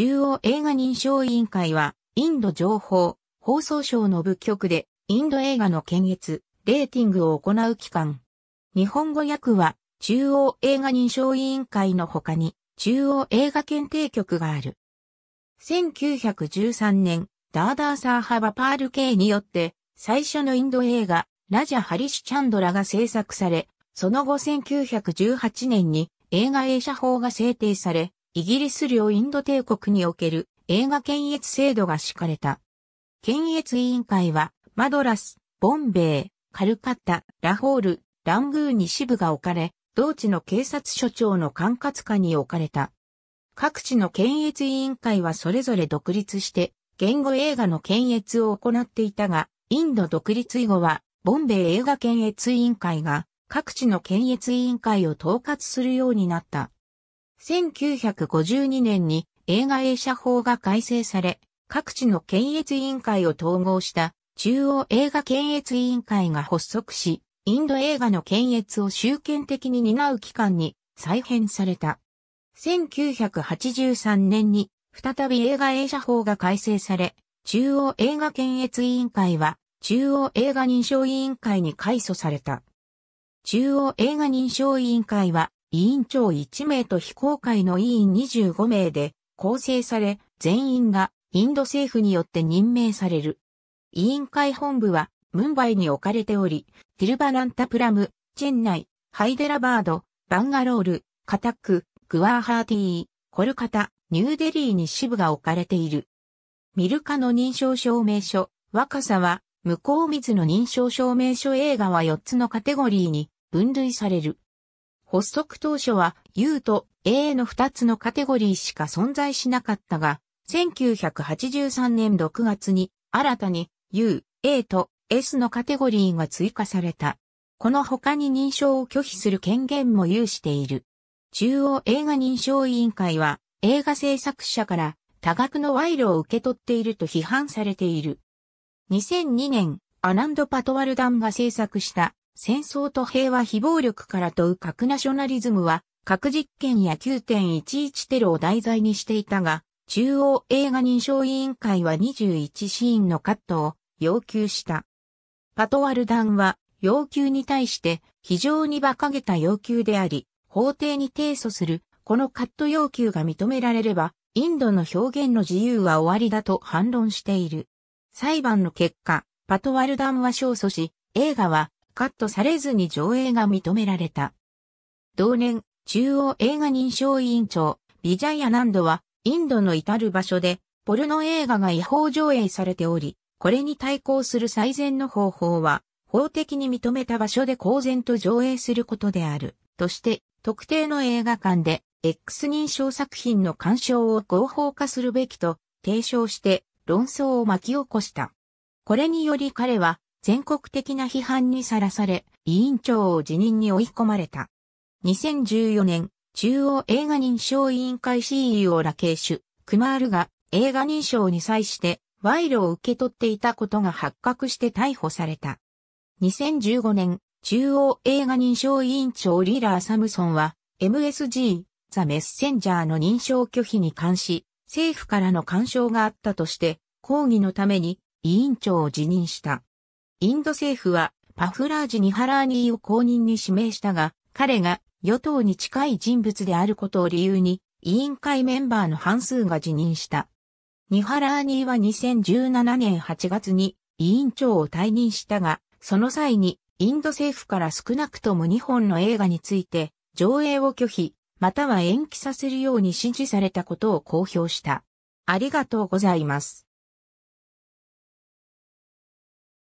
中央映画認証委員会は、インド情報、放送省の部局で、インド映画の検閲、レーティングを行う機関。日本語訳は、中央映画認証委員会の他に、中央映画検定局がある。1913年、ダーダーサーハバパール系によって、最初のインド映画、ラジャ・ハリシュ・チャンドラが制作され、その後1918年に映画映写法が制定され、イギリス領インド帝国における映画検閲制度が敷かれた。検閲委員会は、マドラス、ボンベイ、カルカッタ、ラホール、ラングーに支部が置かれ、同地の警察署長の管轄下に置かれた。各地の検閲委員会はそれぞれ独立して、言語映画の検閲を行っていたが、インド独立以後は、ボンベイ映画検閲委員会が、各地の検閲委員会を統括するようになった。1952年に映画映写法が改正され、各地の検閲委員会を統合した中央映画検閲委員会が発足し、インド映画の検閲を集権的に担う機関に再編された。1983年に再び映画映写法が改正され、中央映画検閲委員会は中央映画認証委員会に改組された。中央映画認証委員会は委員長1名と非公開の委員25名で構成され、全員がインド政府によって任命される。委員会本部はムンバイに置かれており、ティルバランタプラム、チェンナイ、ハイデラバード、バンガロール、カタック、グワーハーティー、コルカタ、ニューデリーに支部が置かれている。ミルカの認証証明書、若さは、向こう水の認証証明書映画は4つのカテゴリーに分類される。発足当初は U と A の2つのカテゴリーしか存在しなかったが、1983年6月に新たに U、A と S のカテゴリーが追加された。この他に認証を拒否する権限も有している。中央映画認証委員会は映画制作者から多額の賄賂を受け取っていると批判されている。2002年、アナンド・パトワルダンが制作した戦争と平和非暴力から問う核ナショナリズムは、核実験や9.11テロを題材にしていたが、中央映画認証委員会は21シーンのカットを要求した。パトワルダンは要求に対して非常に馬鹿げた要求であり、法廷に提訴するこのカット要求が認められれば、インドの表現の自由は終わりだと反論している。裁判の結果、パトワルダンは勝訴し、映画はカットされずに上映が認められた。同年、中央映画認証委員長、ビジャイアナンドは、インドの至る場所で、ポルノ映画が違法上映されており、これに対抗する最善の方法は、法的に認めた場所で公然と上映することである、として、特定の映画館で、X 認証作品の鑑賞を合法化するべきと、提唱して、論争を巻き起こした。これにより彼は、全国的な批判にさらされ、委員長を辞任に追い込まれた。2014年、中央映画認証委員会 CEO ラケーシュ、クマールが映画認証に際して賄賂を受け取っていたことが発覚して逮捕された。2015年、中央映画認証委員長リラー・サムソンは MSG、ザ・メッセンジャーの認証拒否に関し、政府からの干渉があったとして、抗議のために委員長を辞任した。インド政府はパフラージ・ニハラーニーを公認に指名したが、彼が与党に近い人物であることを理由に、委員会メンバーの半数が辞任した。ニハラーニーは2017年8月に委員長を退任したが、その際にインド政府から少なくとも2本の映画について上映を拒否、または延期させるように指示されたことを公表した。ありがとうございます。